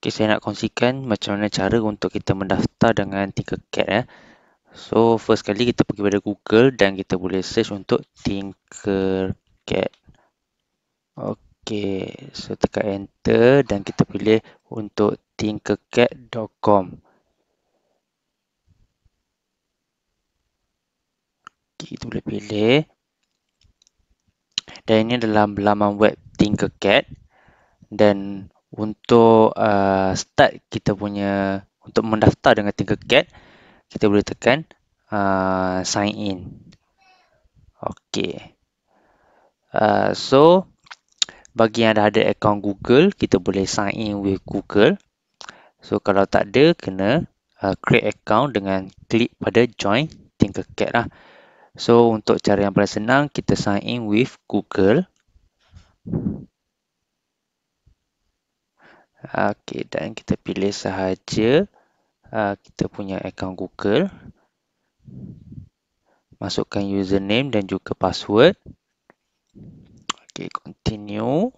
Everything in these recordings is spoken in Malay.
Okay, saya nak kongsikan macam mana cara untuk kita mendaftar dengan Tinkercad ya. Eh. So, first kali kita pergi pada Google dan kita boleh search untuk Tinkercad. Okey, so tekan enter dan kita pilih untuk tinkercad.com. Okay, kita boleh pilih. Dan ini adalah laman web Tinkercad. Dan untuk uh, start kita punya untuk mendaftar dengan tinker kita boleh tekan uh, sign in okey uh, so bagi yang dah ada account google kita boleh sign in with google so kalau tak ada kena uh, create account dengan klik pada join tinker lah so untuk cara yang paling senang kita sign in with google Okey, dan kita pilih sahaja uh, kita punya akaun Google. Masukkan username dan juga password. Okey, continue.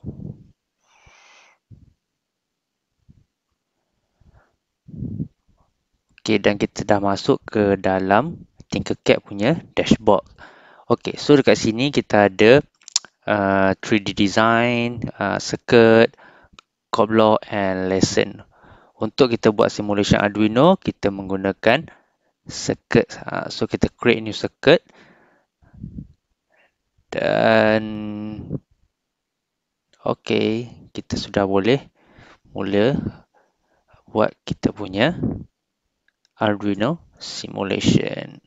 Okey, dan kita dah masuk ke dalam Tinkercad punya dashboard. Okey, so dekat sini kita ada uh, ah, 3D design, uh, circuit, Coblo and Lesson. Untuk kita buat simulation Arduino, kita menggunakan circuit. Ha, so kita create new circuit. Dan okey, kita sudah boleh mula buat kita punya Arduino simulation.